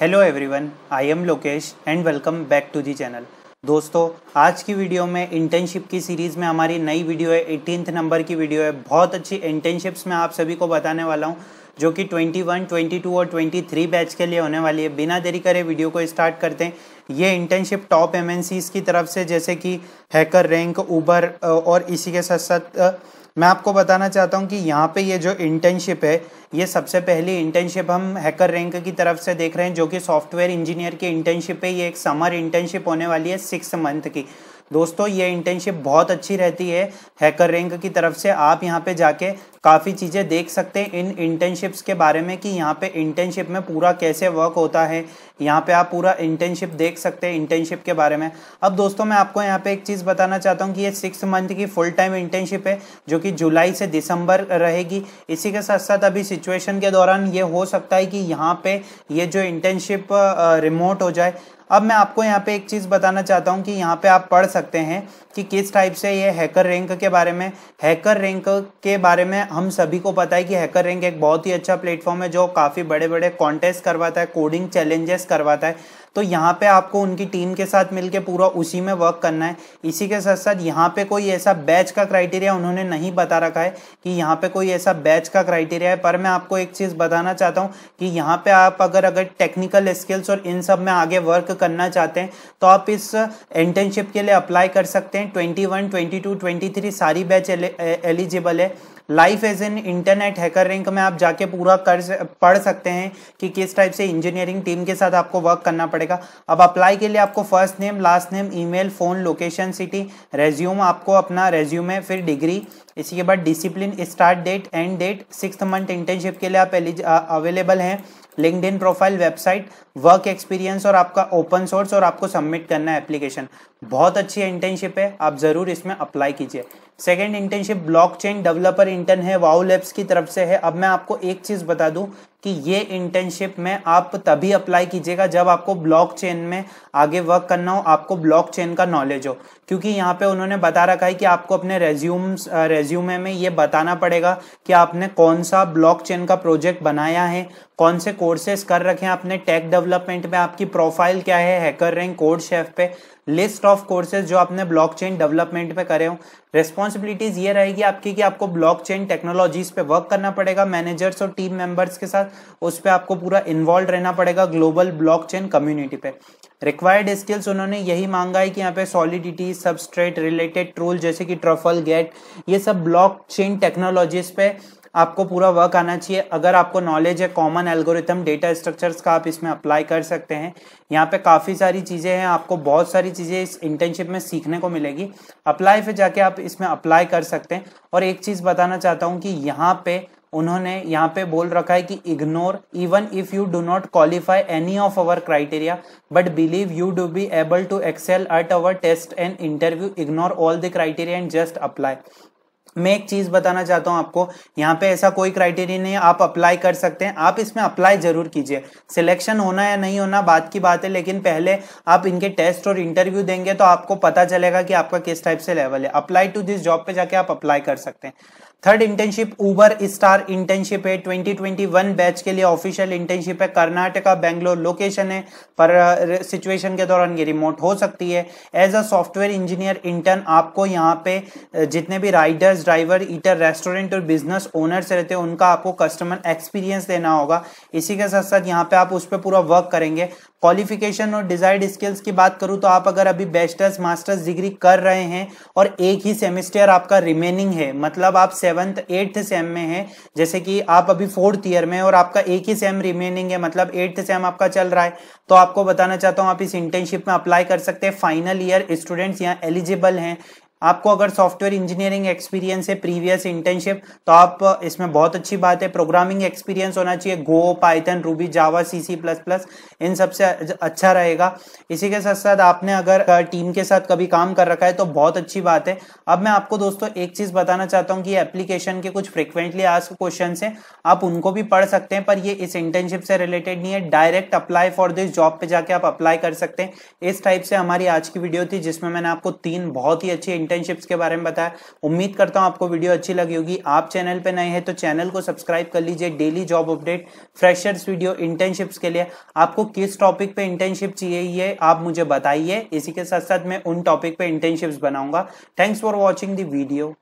hello everyone I am Lokesh and welcome back to the channel दोस्तों आज की video में इंटर्नशिप की सीरीज़ में हमारी नई वीडियो है एटीनथ नंबर की वीडियो है बहुत अच्छी इंटर्नशिप्स में आप सभी को बताने वाला हूँ जो कि 21, 22 और 23 बैच के लिए होने वाली है बिना देरी करे वीडियो को स्टार्ट करते हैं ये इंटर्नशिप टॉप एम की तरफ से जैसे कि हैकर रैंक ऊबर और इसी के साथ साथ मैं आपको बताना चाहता हूँ कि यहाँ पे ये जो इंटर्नशिप है ये सबसे पहली इंटर्नशिप हम हैकर रैंक की तरफ से देख रहे हैं जो कि सॉफ्टवेयर इंजीनियर की इंटर्नशिप है ये एक समर इंटर्नशिप होने वाली है सिक्स मंथ की दोस्तों ये इंटर्नशिप बहुत अच्छी रहती है हैकर रैंक की तरफ से आप यहाँ पे जाके काफ़ी चीज़ें देख सकते हैं इन इंटर्नशिप्स के बारे में कि यहाँ पे इंटर्नशिप में पूरा कैसे वर्क होता है यहाँ पे आप पूरा इंटर्नशिप देख सकते हैं इंटर्नशिप के बारे में अब दोस्तों मैं आपको यहाँ पे एक चीज़ बताना चाहता हूँ कि ये सिक्स मंथ की फुल टाइम इंटर्नशिप है जो कि जुलाई से दिसंबर रहेगी इसी के साथ साथ अभी सिचुएशन के दौरान ये हो सकता है कि यहाँ पे ये जो इंटर्नशिप रिमोट हो जाए अब मैं आपको यहाँ पे एक चीज़ बताना चाहता हूँ कि यहाँ पे आप पढ़ सकते हैं कि किस टाइप से ये हैकर रैंक के बारे में हैकर रैंक के बारे में हम सभी को पता है कि हैकर रैंक एक बहुत ही अच्छा प्लेटफॉर्म है जो काफ़ी बड़े बड़े कॉन्टेस्ट करवाता है कोडिंग चैलेंजेस करवाता है तो यहाँ पे आपको उनकी टीम के साथ मिलके पूरा उसी में वर्क करना है इसी के साथ साथ यहाँ पे कोई ऐसा बैच का क्राइटेरिया उन्होंने नहीं बता रखा है कि यहाँ पे कोई ऐसा बैच का क्राइटेरिया है पर मैं आपको एक चीज़ बताना चाहता हूँ कि यहाँ पे आप अगर अगर टेक्निकल स्किल्स और इन सब में आगे वर्क करना चाहते हैं तो आप इस इंटर्नशिप के लिए अप्लाई कर सकते हैं twenty one twenty two twenty three सारी बैच एलिजिबल है life as an intern at HackerRank में आप जाके पूरा कर पढ़ सकते हैं कि किस टाइप से इंजीनियरिंग टीम के साथ आपको वर्क करना पड़ेगा अब अप्लाई के लिए आपको first name last name email phone location city resume आपको अपना रेज्यूम है फिर डिग्री इसी के बाद discipline start date end date six month internship के लिए आप एलिज अवेलेबल हैं LinkedIn profile website work experience और आपका ओपन सोर्स और आपको सबमिट करना है एप्लीकेशन बहुत अच्छी इंटर्नशिप है आप ज़रूर इसमें अप्लाई कीजिए second internship blockchain developer intern है वाओ लैब्स की तरफ से है अब मैं आपको एक चीज बता दूं कि ये इंटर्नशिप में आप तभी अप्लाई कीजिएगा जब आपको ब्लॉकचेन में आगे वर्क करना हो आपको ब्लॉकचेन का नॉलेज हो क्योंकि यहाँ पे उन्होंने बता रखा है कि आपको अपने रेज्यूम रेज्यूमे में ये बताना पड़ेगा कि आपने कौन सा ब्लॉकचेन का प्रोजेक्ट बनाया है कौन से कोर्सेज कर रखे हैं आपने टेक डेवलपमेंट में आपकी प्रोफाइल क्या है हैकर रैंक कोड शेफ पे लिस्ट ऑफ कोर्सेज जो आपने ब्लॉकचेन डेवलपमेंट पे करे हो रिस्पॉन्सिबिलिटीज ये रहेगी आपकी कि आपको ब्लॉकचेन टेक्नोलॉजीज पे वर्क करना पड़ेगा मैनेजर्स और टीम मेंबर्स के साथ उस पर आपको पूरा इन्वॉल्व रहना पड़ेगा ग्लोबल ब्लॉकचेन कम्युनिटी पे रिक्वायर्ड स्किल्स उन्होंने यही मांगा है कि यहाँ पे सॉलिडिटी सबस्ट्रेट रिलेटेड टूल जैसे कि ट्रफल गेट ये सब ब्लॉक चेन टेक्नोलॉजीज पे आपको पूरा वर्क आना चाहिए अगर आपको नॉलेज है कॉमन एल्गोरिथम डेटा स्ट्रक्चर्स का आप इसमें अप्लाई कर सकते हैं यहाँ पे काफ़ी सारी चीज़ें हैं आपको बहुत सारी चीज़ें इस इंटर्नशिप में सीखने को मिलेगी अप्लाई पे जाके आप इसमें अप्लाई कर सकते हैं और एक चीज़ बताना चाहता हूँ कि यहाँ पे उन्होंने यहाँ पे बोल रखा है कि ignore even if you do not qualify any of our criteria but believe you do be able to excel at our test and interview ignore all the criteria and just apply मैं एक चीज बताना चाहता हूं आपको यहाँ पे ऐसा कोई क्राइटेरिया नहीं है आप अप्लाई कर सकते हैं आप इसमें अप्लाई जरूर कीजिए सिलेक्शन होना या नहीं होना बात की बात है लेकिन पहले आप इनके टेस्ट और इंटरव्यू देंगे तो आपको पता चलेगा कि आपका किस टाइप से लेवल है अप्लाई टू दिस जॉब पे जाके आप अप्लाई कर सकते हैं third internship Uber star internship है 2021 बैच के लिए ऑफिशियल इंटर्नशिप है कर्नाटका बेंगलोर लोकेशन है पर सिचुएशन के दौरान ये रिमोट हो सकती है as a software engineer intern आपको यहाँ पे जितने भी राइडर्स ड्राइवर ईटर रेस्टोरेंट और बिजनेस ओनर्स रहते हैं उनका आपको कस्टमर एक्सपीरियंस देना होगा इसी के साथ साथ यहाँ पे आप उस पर पूरा वर्क करेंगे क्वालिफिकेशन और डिजायर्ड स्किल्स की बात करूँ तो आप अगर अभी बैचलर्स मास्टर्स डिग्री कर रहे हैं और एक ही सेमिस्टर आपका रिमेनिंग है मतलब आप सेवन्थ एट्थ सेम में है जैसे कि आप अभी फोर्थ ईयर में और आपका एक ही सेम रिमेनिंग है मतलब एट्थ सेम आपका चल रहा है तो आपको बताना चाहता हूँ आप इस इंटर्नशिप में अप्लाई कर सकते हैं फाइनल ईयर स्टूडेंट्स यहाँ एलिजिबल हैं आपको अगर सॉफ्टवेयर इंजीनियरिंग एक्सपीरियंस है प्रीवियस इंटर्नशिप तो आप इसमें बहुत अच्छी बात है प्रोग्रामिंग एक्सपीरियंस होना चाहिए Go Python Ruby Java C C plus plus इन सबसे अच्छा रहेगा इसी के साथ साथ आपने अगर टीम के साथ कभी काम कर रखा है तो बहुत अच्छी बात है अब मैं आपको दोस्तों एक चीज बताना चाहता हूँ कि एप्लीकेशन के कुछ फ्रिक्वेंटली आस्क क्वेश्चन है आप उनको भी पढ़ सकते हैं पर ये इस इंटर्नशिप से रिलेटेड नहीं है direct apply for this job पे जाके आप अप्लाई कर सकते हैं इस टाइप से हमारी आज की वीडियो थी जिसमें मैंने आपको तीन बहुत ही अच्छी इंटर्नशिप्स के बारे में बताया उम्मीद करता हूँ आपको वीडियो अच्छी लगी होगी आप चैनल पर नए हैं तो चैनल को सब्सक्राइब कर लीजिए daily job update freshers video internships के लिए आपको किस टॉपिक पे इंटर्नशिप चाहिए आप मुझे बताइए इसी के साथ साथ मैं उन टॉपिक पे इंटर्नशिप्स बनाऊंगा thanks for watching the video